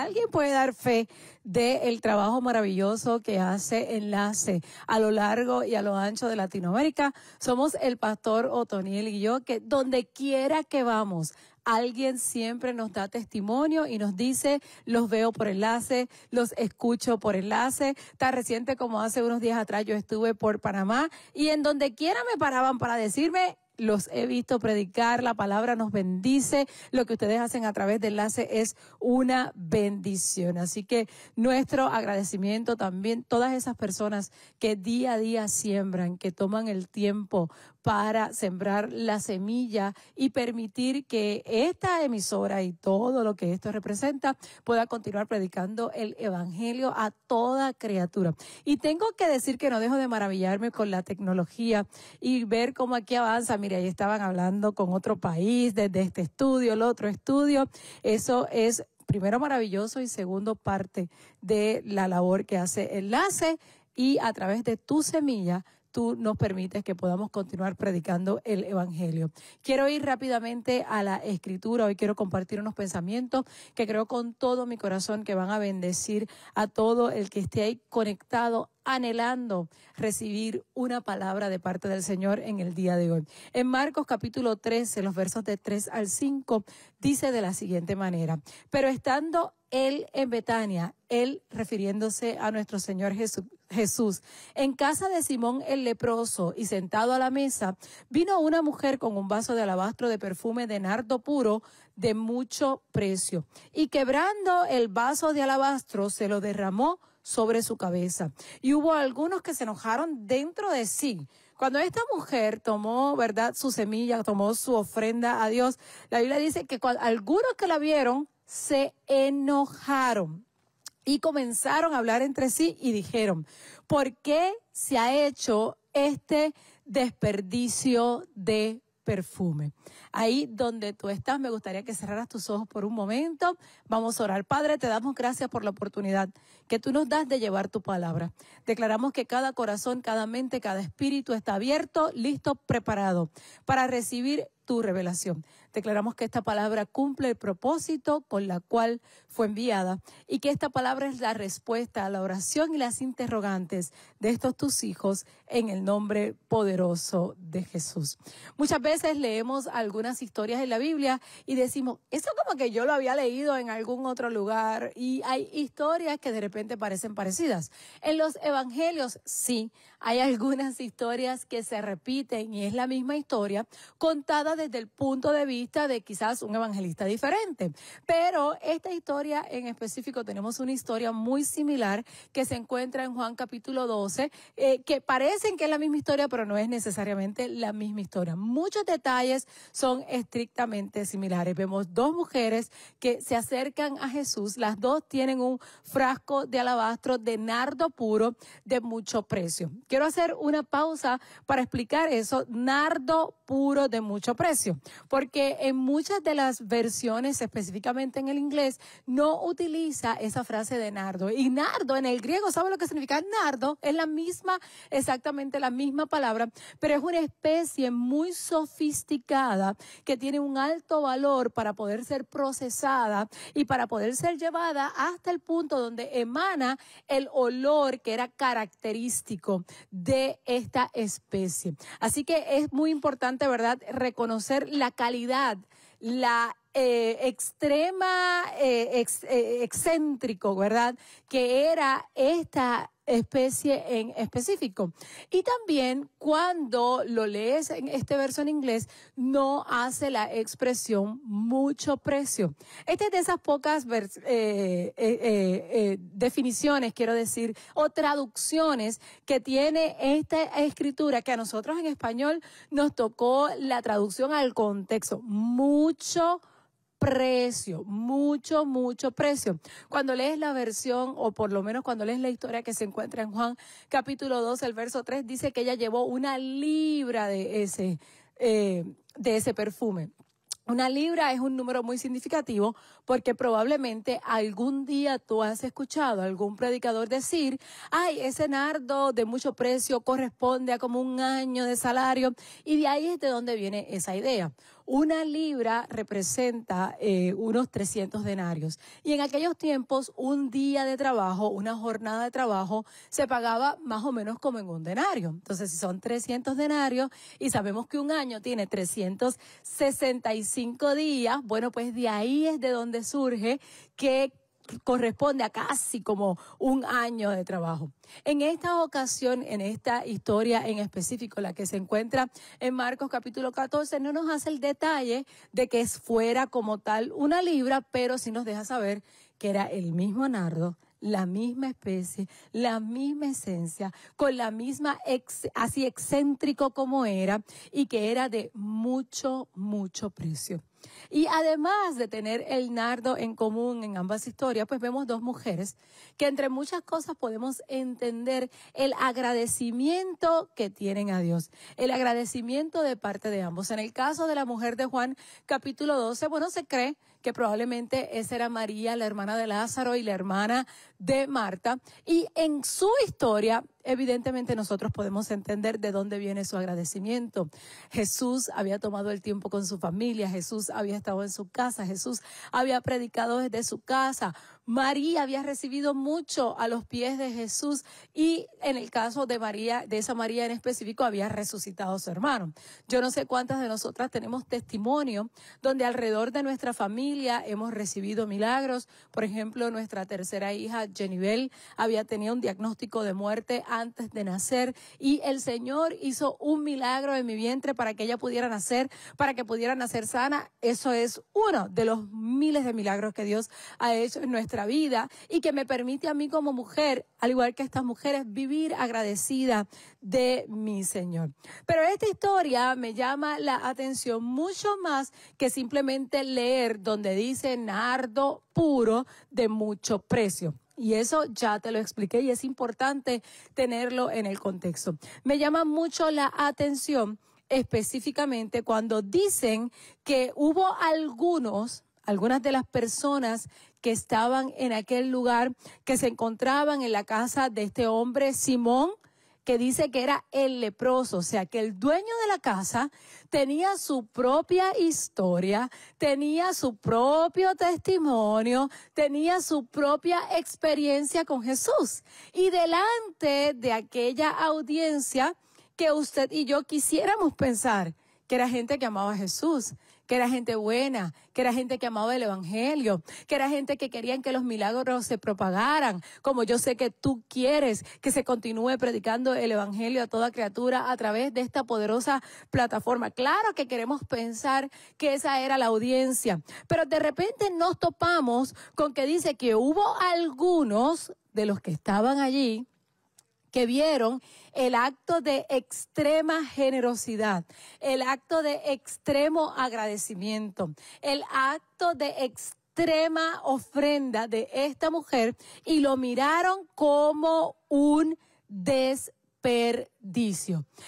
alguien puede dar fe del trabajo maravilloso que hace Enlace a lo largo y a lo ancho de Latinoamérica, somos el pastor Otoniel y yo, que donde quiera que vamos, alguien siempre nos da testimonio y nos dice, los veo por enlace, los escucho por enlace. Tan reciente como hace unos días atrás yo estuve por Panamá y en donde quiera me paraban para decirme, los he visto predicar, la palabra nos bendice, lo que ustedes hacen a través del enlace es una bendición. Así que nuestro agradecimiento también todas esas personas que día a día siembran, que toman el tiempo para sembrar la semilla y permitir que esta emisora y todo lo que esto representa pueda continuar predicando el Evangelio a toda criatura. Y tengo que decir que no dejo de maravillarme con la tecnología y ver cómo aquí avanza y ahí estaban hablando con otro país, desde este estudio, el otro estudio. Eso es primero maravilloso y segundo parte de la labor que hace Enlace y a través de tu semilla tú nos permites que podamos continuar predicando el Evangelio. Quiero ir rápidamente a la escritura. Hoy quiero compartir unos pensamientos que creo con todo mi corazón que van a bendecir a todo el que esté ahí conectado anhelando recibir una palabra de parte del Señor en el día de hoy. En Marcos capítulo 13, los versos de 3 al 5, dice de la siguiente manera, pero estando él en Betania, él refiriéndose a nuestro Señor Jesús, en casa de Simón el leproso y sentado a la mesa, vino una mujer con un vaso de alabastro de perfume de nardo puro de mucho precio. Y quebrando el vaso de alabastro, se lo derramó sobre su cabeza. Y hubo algunos que se enojaron dentro de sí. Cuando esta mujer tomó, ¿verdad?, su semilla, tomó su ofrenda a Dios, la Biblia dice que cuando, algunos que la vieron se enojaron y comenzaron a hablar entre sí y dijeron, ¿por qué se ha hecho este desperdicio de perfume. Ahí donde tú estás, me gustaría que cerraras tus ojos por un momento. Vamos a orar. Padre, te damos gracias por la oportunidad que tú nos das de llevar tu palabra. Declaramos que cada corazón, cada mente, cada espíritu está abierto, listo, preparado para recibir tu revelación. Declaramos que esta palabra cumple el propósito con la cual fue enviada y que esta palabra es la respuesta a la oración y las interrogantes de estos tus hijos en el nombre poderoso de Jesús. Muchas veces leemos algunas historias en la Biblia y decimos, eso como que yo lo había leído en algún otro lugar y hay historias que de repente parecen parecidas. En los evangelios sí, hay algunas historias que se repiten y es la misma historia contada desde el punto de vista de quizás un evangelista diferente. Pero esta historia en específico, tenemos una historia muy similar que se encuentra en Juan capítulo 12, eh, que parecen que es la misma historia, pero no es necesariamente la misma historia. Muchos detalles son estrictamente similares. Vemos dos mujeres que se acercan a Jesús, las dos tienen un frasco de alabastro de nardo puro de mucho precio. Quiero hacer una pausa para explicar eso, nardo puro de mucho precio, porque en muchas de las versiones, específicamente en el inglés, no utiliza esa frase de nardo. Y nardo en el griego, ¿sabe lo que significa nardo? Es la misma, exactamente la misma palabra, pero es una especie muy sofisticada que tiene un alto valor para poder ser procesada y para poder ser llevada hasta el punto donde emana el olor que era característico de esta especie. Así que es muy importante, ¿verdad?, reconocer la calidad la eh, extrema eh, eh, excéntrico, ¿verdad? Que era esta especie en específico. Y también cuando lo lees en este verso en inglés, no hace la expresión mucho precio. Esta es de esas pocas eh, eh, eh, definiciones, quiero decir, o traducciones que tiene esta escritura que a nosotros en español nos tocó la traducción al contexto. Mucho precio, mucho, mucho precio. Cuando lees la versión, o por lo menos cuando lees la historia que se encuentra en Juan capítulo 2, el verso 3, dice que ella llevó una libra de ese, eh, de ese perfume. Una libra es un número muy significativo porque probablemente algún día tú has escuchado algún predicador decir, ay, ese nardo de mucho precio corresponde a como un año de salario y de ahí es de donde viene esa idea. Una libra representa eh, unos 300 denarios. Y en aquellos tiempos, un día de trabajo, una jornada de trabajo, se pagaba más o menos como en un denario. Entonces, si son 300 denarios y sabemos que un año tiene 365 días, bueno, pues de ahí es de donde surge que corresponde a casi como un año de trabajo. En esta ocasión, en esta historia en específico, la que se encuentra en Marcos capítulo 14, no nos hace el detalle de que fuera como tal una libra, pero sí nos deja saber que era el mismo nardo la misma especie, la misma esencia, con la misma así excéntrico como era y que era de mucho, mucho precio. Y además de tener el nardo en común en ambas historias, pues vemos dos mujeres que entre muchas cosas podemos entender el agradecimiento que tienen a Dios, el agradecimiento de parte de ambos. En el caso de la mujer de Juan capítulo 12, bueno, se cree que probablemente esa era María, la hermana de Lázaro y la hermana de Marta. Y en su historia, evidentemente nosotros podemos entender de dónde viene su agradecimiento. Jesús había tomado el tiempo con su familia, Jesús había estado en su casa, Jesús había predicado desde su casa, María había recibido mucho a los pies de Jesús y en el caso de María, de esa María en específico, había resucitado a su hermano. Yo no sé cuántas de nosotras tenemos testimonio donde alrededor de nuestra familia hemos recibido milagros. Por ejemplo, nuestra tercera hija, Bell, había tenido un diagnóstico de muerte antes de nacer y el Señor hizo un milagro en mi vientre para que ella pudiera nacer, para que pudiera nacer sana. Eso es uno de los miles de milagros que Dios ha hecho en nuestra vida y que me permite a mí como mujer, al igual que estas mujeres, vivir agradecida de mi Señor. Pero esta historia me llama la atención mucho más que simplemente leer donde dice nardo puro de mucho precio. Y eso ya te lo expliqué y es importante tenerlo en el contexto. Me llama mucho la atención específicamente cuando dicen que hubo algunos, algunas de las personas que estaban en aquel lugar, que se encontraban en la casa de este hombre, Simón, que dice que era el leproso, o sea, que el dueño de la casa tenía su propia historia, tenía su propio testimonio, tenía su propia experiencia con Jesús. Y delante de aquella audiencia que usted y yo quisiéramos pensar que era gente que amaba a Jesús, que era gente buena, que era gente que amaba el Evangelio, que era gente que querían que los milagros se propagaran, como yo sé que tú quieres que se continúe predicando el Evangelio a toda criatura a través de esta poderosa plataforma. Claro que queremos pensar que esa era la audiencia, pero de repente nos topamos con que dice que hubo algunos de los que estaban allí que vieron el acto de extrema generosidad, el acto de extremo agradecimiento, el acto de extrema ofrenda de esta mujer y lo miraron como un desperdicio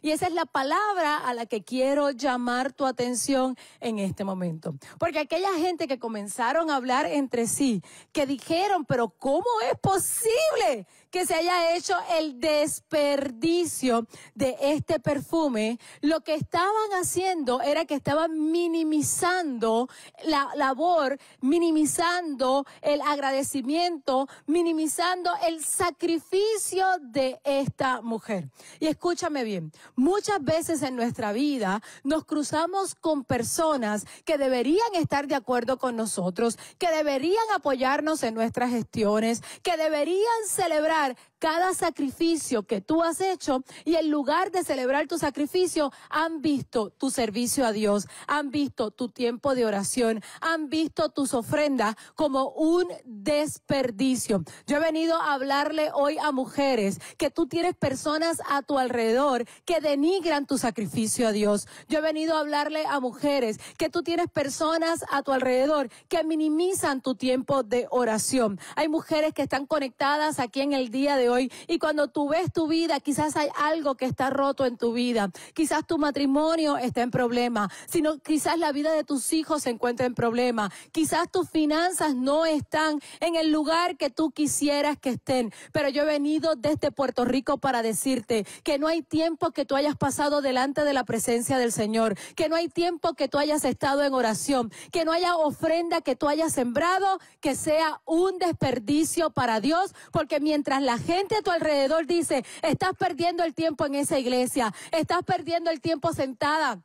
y esa es la palabra a la que quiero llamar tu atención en este momento. Porque aquella gente que comenzaron a hablar entre sí, que dijeron, pero ¿cómo es posible que se haya hecho el desperdicio de este perfume? Lo que estaban haciendo era que estaban minimizando la labor, minimizando el agradecimiento, minimizando el sacrificio de esta mujer. Y escúchame bien, muchas veces en nuestra vida nos cruzamos con personas que deberían estar de acuerdo con nosotros, que deberían apoyarnos en nuestras gestiones, que deberían celebrar cada sacrificio que tú has hecho y en lugar de celebrar tu sacrificio, han visto tu servicio a Dios, han visto tu tiempo de oración, han visto tus ofrendas como un desperdicio. Yo he venido a hablarle hoy a mujeres que tú tienes personas a tu alrededor que denigran tu sacrificio a Dios. Yo he venido a hablarle a mujeres que tú tienes personas a tu alrededor que minimizan tu tiempo de oración. Hay mujeres que están conectadas aquí en el día de hoy y cuando tú ves tu vida, quizás hay algo que está roto en tu vida. Quizás tu matrimonio está en problema, sino quizás la vida de tus hijos se encuentra en problema. Quizás tus finanzas no están en el lugar que tú quisieras que estén. Pero yo he venido desde Puerto Rico para decirte que no hay tiempo que tú hayas pasado delante de la presencia del Señor, que no hay tiempo que tú hayas estado en oración, que no haya ofrenda que tú hayas sembrado, que sea un desperdicio para Dios, porque mientras la gente a tu alrededor dice, estás perdiendo el tiempo en esa iglesia, estás perdiendo el tiempo sentada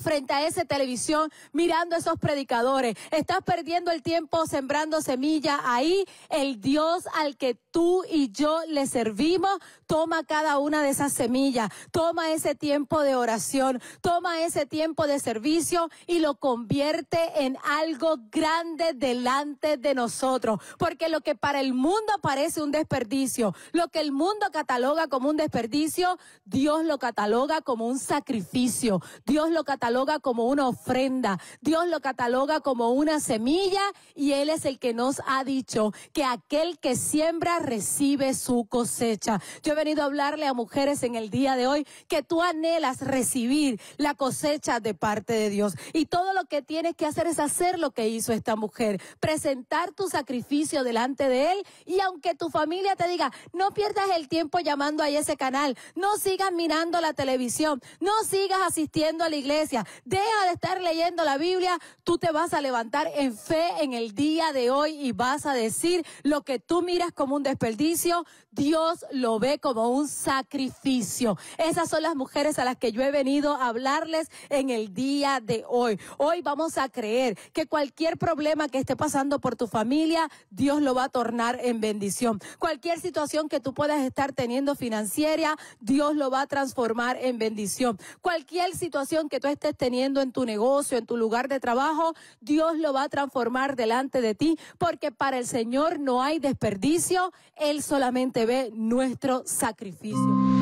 frente a esa televisión mirando esos predicadores. Estás perdiendo el tiempo sembrando semillas ahí. El Dios al que tú y yo le servimos, toma cada una de esas semillas, toma ese tiempo de oración, toma ese tiempo de servicio y lo convierte en algo grande delante de nosotros. Porque lo que para el mundo parece un desperdicio, lo que el mundo cataloga como un desperdicio, Dios lo cataloga como un sacrificio. Dios lo cataloga cataloga como una ofrenda, Dios lo cataloga como una semilla y Él es el que nos ha dicho que aquel que siembra recibe su cosecha. Yo he venido a hablarle a mujeres en el día de hoy que tú anhelas recibir la cosecha de parte de Dios y todo lo que tienes que hacer es hacer lo que hizo esta mujer, presentar tu sacrificio delante de Él y aunque tu familia te diga, no pierdas el tiempo llamando a ese canal, no sigas mirando la televisión, no sigas asistiendo a la iglesia, Deja de estar leyendo la Biblia. Tú te vas a levantar en fe en el día de hoy y vas a decir lo que tú miras como un desperdicio, Dios lo ve como un sacrificio. Esas son las mujeres a las que yo he venido a hablarles en el día de hoy. Hoy vamos a creer que cualquier problema que esté pasando por tu familia, Dios lo va a tornar en bendición. Cualquier situación que tú puedas estar teniendo financiera, Dios lo va a transformar en bendición. Cualquier situación que tú estés teniendo en tu negocio, en tu lugar de trabajo, Dios lo va a transformar delante de ti, porque para el Señor no hay desperdicio, Él solamente ve nuestro sacrificio.